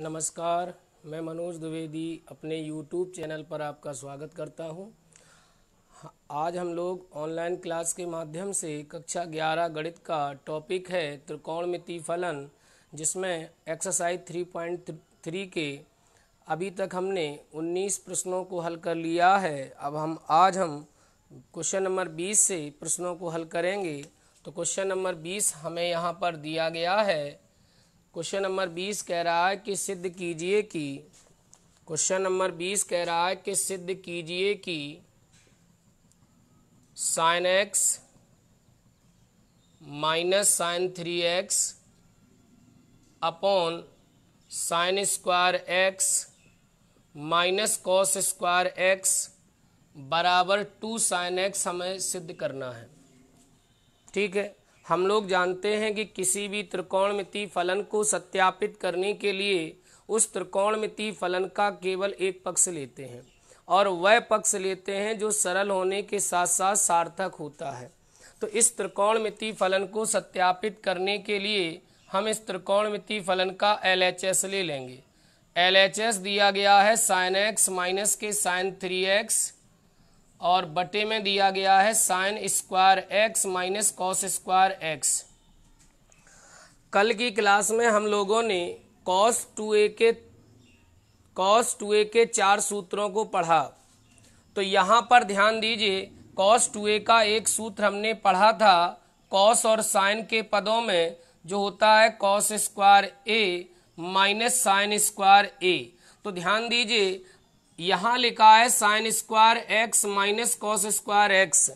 नमस्कार मैं मनोज द्विवेदी अपने YouTube चैनल पर आपका स्वागत करता हूं। आज हम लोग ऑनलाइन क्लास के माध्यम से कक्षा 11 गणित का टॉपिक है त्रिकोणमिति फलन जिसमें एक्सरसाइज 3.3 के अभी तक हमने 19 प्रश्नों को हल कर लिया है अब हम आज हम क्वेश्चन नंबर 20 से प्रश्नों को हल करेंगे तो क्वेश्चन नंबर 20 हमें यहाँ पर दिया गया है क्वेश्चन नंबर बीस कह रहा है कि सिद्ध कीजिए कि क्वेश्चन नंबर बीस कह रहा है कि सिद्ध कीजिए कि sine X minus sine three X upon sine square x minus cos square X बराबर टू साइन एक्स हमें सिद्ध करना है ठीक है हम लोग जानते हैं कि किसी भी त्रिकोणमिति फलन को सत्यापित करने के लिए उस त्रिकोणमिति फलन का केवल एक पक्ष लेते हैं और वह पक्ष लेते हैं जो सरल होने के साथ साथ सार्थक होता है तो इस त्रिकोणमिति फलन को सत्यापित करने के लिए हम इस त्रिकोणमिति फलन का एल एच एस ले लेंगे एल एच एस दिया गया है साइन एक्स माइनस के साइन थ्री एक्स और बटे में दिया गया है sine square x minus cos square X कल की क्लास में हम लोगों ने कॉस टू ए के कॉस टू ए के चार सूत्रों को पढ़ा तो यहाँ पर ध्यान दीजिए कॉस टू ए का एक सूत्र हमने पढ़ा था कॉस और साइन के पदों में जो होता है cos square A minus sine square A तो ध्यान दीजिए यहां लिखा है sine square x minus cos square x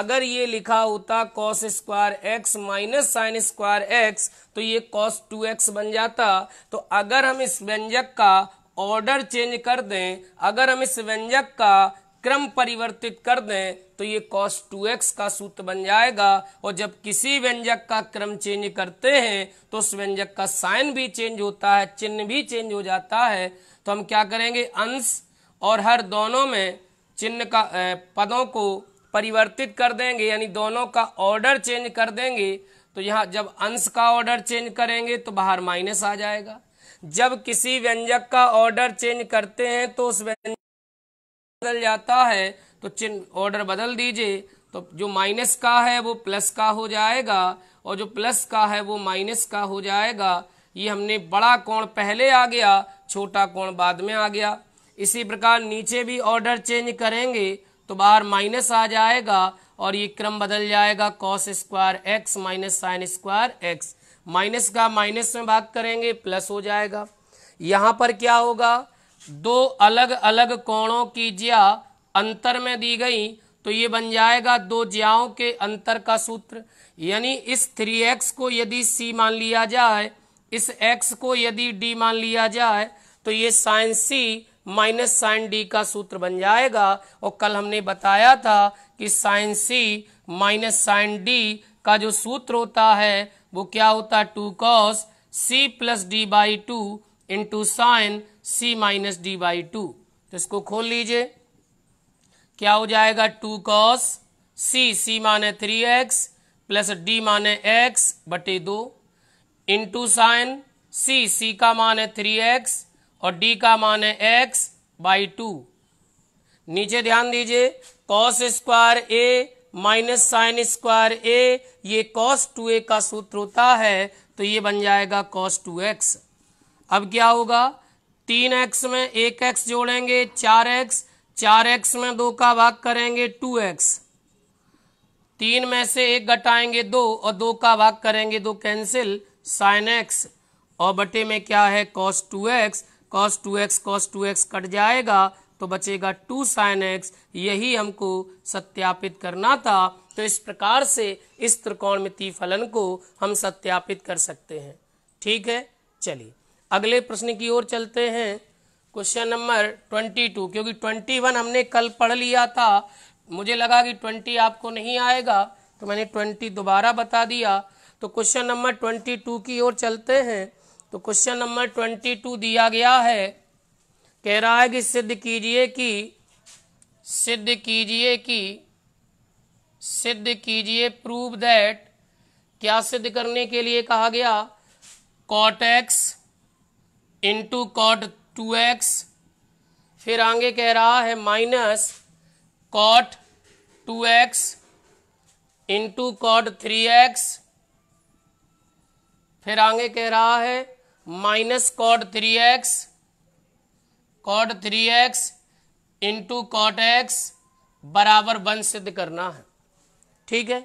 अगर ये लिखा होता cos square x minus sine square x तो ये कॉस टू एक्स बन जाता तो अगर हम इस व्यंजक का ऑर्डर चेंज कर दें अगर हम इस व्यंजक का क्रम परिवर्तित कर दें तो ये कॉस टू एक्स का सूत्र बन जाएगा और जब किसी व्यंजक का क्रम चेंज करते हैं तो उस व्यंजक का साइन भी चेंज होता है चिन्ह भी चेंज हो जाता है तो हम क्या करेंगे अंश और हर दोनों में चिन्ह का पदों को परिवर्तित कर देंगे यानी दोनों का ऑर्डर चेंज कर देंगे तो यहाँ जब अंश का ऑर्डर चेंज करेंगे तो बाहर माइनस आ जाएगा जब किसी व्यंजक का ऑर्डर चेंज करते हैं तो उस व्यंजक बदल जाता है तो चिन्ह ऑर्डर बदल दीजिए तो जो माइनस का है वो प्लस का हो जाएगा और जो प्लस का है वो माइनस का हो जाएगा ये हमने बड़ा कोण पहले आ गया छोटा कोण बाद में आ गया इसी प्रकार नीचे भी ऑर्डर चेंज करेंगे तो बाहर माइनस आ जाएगा और ये क्रम बदल जाएगा cos square x minus sine square x minus का माइनस में भाग करेंगे प्लस हो जाएगा यहां पर क्या होगा दो अलग अलग कोणों की ज्या अंतर में दी गई तो ये बन जाएगा दो ज्याओं के अंतर का सूत्र यानी इस थ्री एक्स को यदि सी मान लिया जाए इस एक्स को यदि डी मान लिया जाए तो ये sine C minus sine D का सूत्र बन जाएगा और कल हमने बताया था कि sine C minus sine D का जो सूत्र होता है वो क्या होता है two cos C plus D by two into sine C minus D by two तो इसको खोल लीजिए क्या हो जाएगा टू कॉस सी सी माने थ्री एक्स प्लस डी माने एक्स बटे दो इंटू साइन सी सी का मान है थ्री एक्स और डी का मान है एक्स बाई टू नीचे ध्यान दीजिए cos square A minus sine square A ये कॉस टू ए का सूत्र होता है तो ये बन जाएगा कॉस टू एक्स अब क्या होगा तीन एक्स में एक एक्स जोड़ेंगे चार एक्स चार एक्स में दो का भाग करेंगे टू एक्स तीन में से एक घटाएंगे दो और दो का भाग करेंगे दो कैंसिल साइन एक्स और बटे में क्या है cos two x cos two x cos two x cut जाएगा तो बचेगा टू साइन एक्स यही हमको सत्यापित करना था तो इस प्रकार से इस त्रिकोणमिति फलन को हम सत्यापित कर सकते हैं ठीक है चलिए अगले प्रश्न की ओर चलते हैं क्वेश्चन नंबर ट्वेंटी टू क्योंकि ट्वेंटी वन हमने कल पढ़ लिया था मुझे लगा कि ट्वेंटी आपको नहीं आएगा तो मैंने ट्वेंटी दोबारा बता दिया तो क्वेश्चन नंबर ट्वेंटी टू की ओर चलते हैं तो क्वेश्चन नंबर ट्वेंटी टू दिया गया है कह रहा है कि सिद्ध कीजिए कि सिद्ध कीजिए कि सिद्ध कीजिए प्रूव दैट क्या सिद्ध करने के लिए कहा गया cot x into cot two x फिर आगे कह रहा है minus cot two x into cot three x फिर आगे कह रहा है minus cot three x cot three x into cot x बराबर वन सिद्ध करना है ठीक है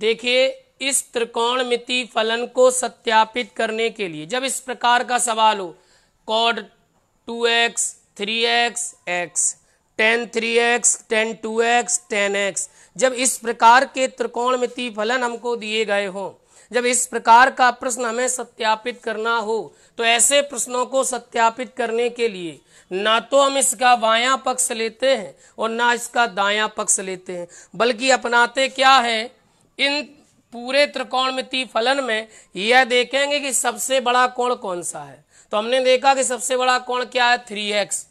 देखिए इस त्रिकोणमिति फलन को सत्यापित करने के लिए जब इस प्रकार का सवाल हो cot two x three x x tan three x tan two x tan x जब इस प्रकार के त्रिकोणमिति फलन हमको दिए गए हों जब इस प्रकार का प्रश्न हमें सत्यापित करना हो तो ऐसे प्रश्नों को सत्यापित करने के लिए ना तो हम इसका वाया पक्ष लेते हैं और ना इसका दाया पक्ष लेते हैं बल्कि अपनाते क्या है इन पूरे त्रिकोणमिति फलन में यह देखेंगे कि सबसे बड़ा कोण कौन सा है तो हमने देखा कि सबसे बड़ा कोण क्या है थ्री एक्स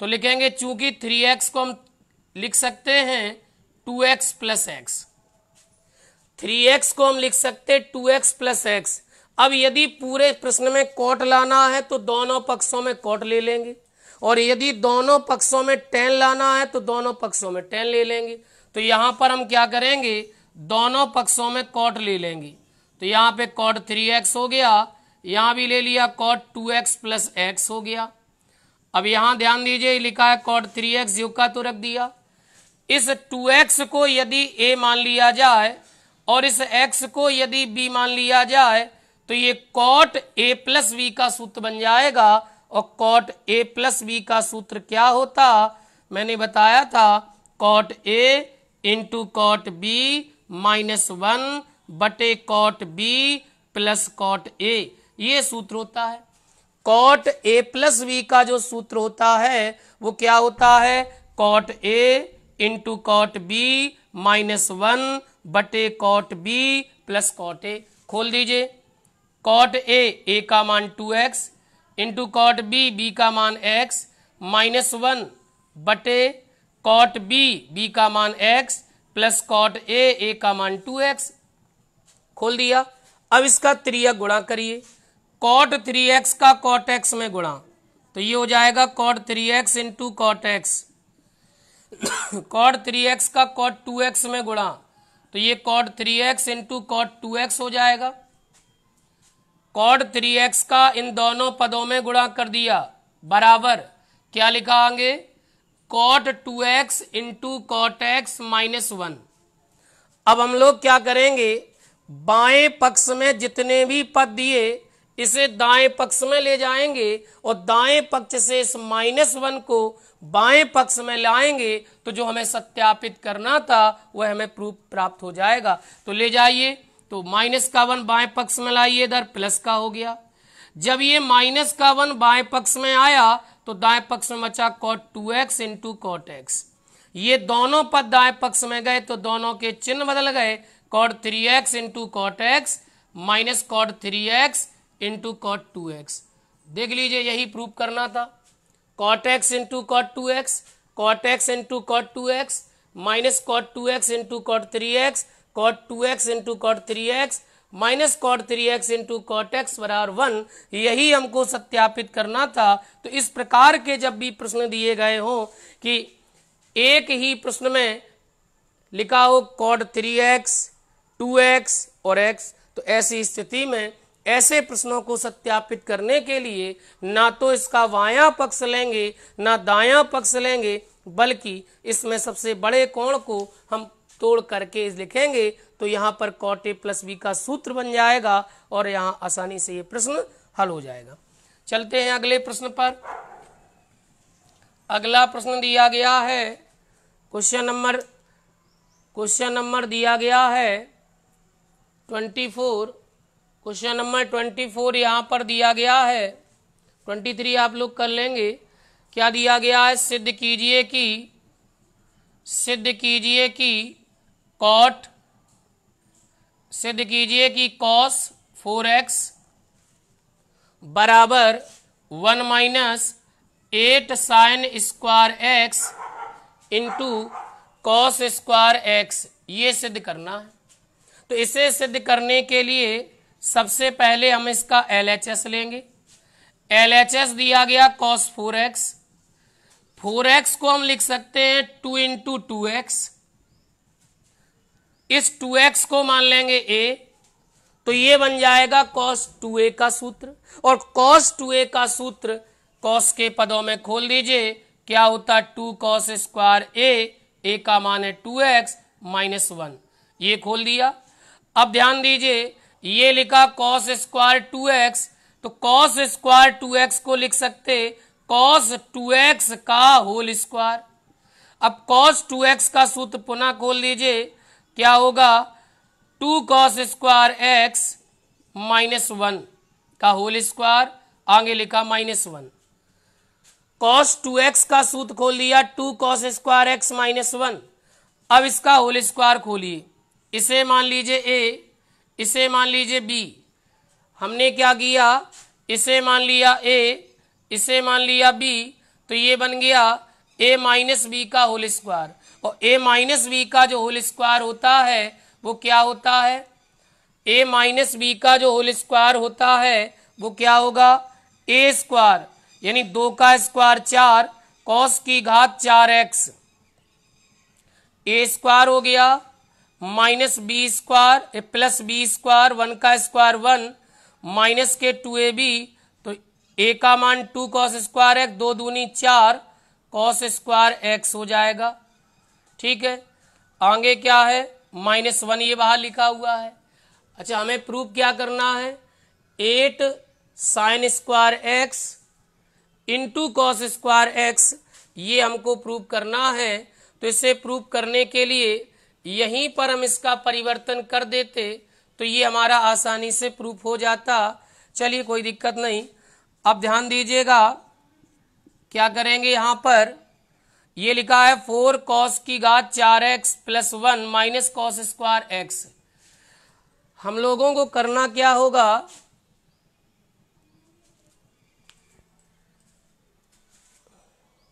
तो लिखेंगे चूंकि थ्री एक्स को हम लिख सकते हैं two x plus x three x को हम लिख सकते टू एक्स प्लस एक्स अब यदि पूरे प्रश्न में कोट लाना है तो दोनों पक्षों में कोट ले लेंगे और यदि दोनों पक्षों में टेन लाना है तो दोनों पक्षों में टेन ले लेंगे तो यहां पर हम क्या करेंगे दोनों पक्षों में कोट ले लेंगे तो यहां पे कोट थ्री एक्स हो गया यहां भी ले लिया cot two x plus x हो गया अब यहां ध्यान दीजिए लिखा है कोट थ्री एक्स युग का तो रख दिया इस टू एक्स को यदि ए मान लिया जाए और इस एक्स को यदि बी मान लिया जाए तो ये कॉट ए प्लस बी का सूत्र बन जाएगा और कॉट ए प्लस बी का सूत्र क्या होता मैंने बताया था cot A into cot B minus one बटे cot B plus cot A ये सूत्र होता है कॉट ए प्लस बी का जो सूत्र होता है वो क्या होता है cot A into cot B minus one बटे cot B plus cot A खोल दीजिए कॉट ए ए का मान two x into cot B B का मान एक्स माइनस वन बटे कॉट बी बी का मान x plus cot A A का मान टू एक्स खोल दिया अब इसका त्रिया गुणा करिए कॉट थ्री एक्स का कॉट एक्स में गुणा तो ये हो जाएगा cot three x into cot x cot three x का कॉट टू एक्स में गुणा तो ये cot three x into cot two x हो जाएगा कॉड थ्री एक्स का इन दोनों पदों में गुणा कर दिया बराबर क्या लिखा आगे cot two x into cot x minus one अब हम लोग क्या करेंगे बाएं पक्ष में जितने भी पद दिए इसे दाएं पक्ष में ले जाएंगे और दाएं पक्ष से इस माइनस वन को बाएं पक्ष में लाएंगे तो जो हमें सत्यापित करना था वह हमें प्रूफ प्राप्त हो जाएगा तो ले जाइए तो माइनस का वन बाएं पक्ष में लाइए इधर प्लस का हो गया जब ये माइनस का वन बाएं पक्ष में आया तो दाएं पक्ष में बचा cot two x into cot x ये दोनों पद दाएं पक्ष में गए तो दोनों के चिन्ह बदल गए cot three x into cot x minus cot three x into cot two x देख लीजिए यही प्रूव करना था cot x into cot two x cot x into cot two x minus cot two x into cot three x cot two x into cot three x minus cot three x into cot x बराबर one यही हमको सत्यापित करना था तो इस प्रकार के जब भी प्रश्न दिए गए हों कि एक ही प्रश्न में लिखा हो cot three x two x और एक्स तो ऐसी स्थिति में ऐसे प्रश्नों को सत्यापित करने के लिए ना तो इसका वाया पक्ष लेंगे ना दाया पक्ष लेंगे बल्कि इसमें सबसे बड़े कोण को हम तोड़ करके लिखेंगे तो यहाँ पर कॉटे प्लस बी का सूत्र बन जाएगा और यहाँ आसानी से ये प्रश्न हल हो जाएगा चलते हैं अगले प्रश्न पर अगला प्रश्न दिया गया है क्वेश्चन नंबर क्वेश्चन नंबर दिया गया है twenty four question number twenty four यहाँ पर दिया गया है ट्वेंटी थ्री आप लोग कर लेंगे क्या दिया गया है सिद्ध कीजिए कि सिद्ध कीजिए कि कॉट सिद्ध कीजिए कि कॉस फोर एक्स बराबर one minus eight sine square x into cos square x ये सिद्ध करना है तो इसे सिद्ध करने के लिए सबसे पहले हम इसका एल लेंगे एल दिया गया cos four x four x को हम लिख सकते हैं टू इंटू टू एक्स इस टू एक्स को मान लेंगे ए तो ये बन जाएगा कॉस टू ए का सूत्र और कॉस टू ए का सूत्र कॉस के पदों में खोल दीजिए क्या होता two cos square A A का मान है टू एक्स माइनस वन ये खोल दिया अब ध्यान दीजिए ये लिखा कॉस स्क्वायर टू एक्स तो कॉस स्क्वायर टू एक्स को लिख सकते कॉस टू एक्स का होल स्क्वायर अब कॉस टू एक्स का सूत्र पुनः खोल लीजिए क्या होगा two cos square x minus one का होल स्क्वायर आगे लिखा minus one cos two x का सूत्र खोल दिया two cos square x minus one अब इसका होल स्क्वायर खोलिए इसे मान लीजिए ए इसे मान लीजिए बी हमने क्या किया इसे मान लिया ए इसे मान लिया बी तो ये बन गया ए माइनस बी का होल स्क्वायर और ए माइनस बी का जो होल स्क्वायर होता है वो क्या होता है ए माइनस बी का जो होल स्क्वायर होता है वो क्या होगा ए स्क्वायर यानी दो का स्क्वायर चार कॉस की घात चार एक्स ए स्क्वायर हो गया minus B square plus B square one का स्क्वायर वन माइनस के टू ए बी तो ए का मान टू कॉस स्क्वायर एक्स दो दूनी चार कॉस स्क्वायर एक्स हो जाएगा ठीक है आगे क्या है माइनस वन ये बाहर लिखा हुआ है अच्छा हमें प्रूफ क्या करना है eight sine square x into cos square x ये हमको प्रूफ करना है तो इसे प्रूफ करने के लिए यहीं पर हम इसका परिवर्तन कर देते तो ये हमारा आसानी से प्रूफ हो जाता चलिए कोई दिक्कत नहीं अब ध्यान दीजिएगा क्या करेंगे यहां पर ये लिखा है फोर कॉस की घात चार x plus one minus cos square x हम लोगों को करना क्या होगा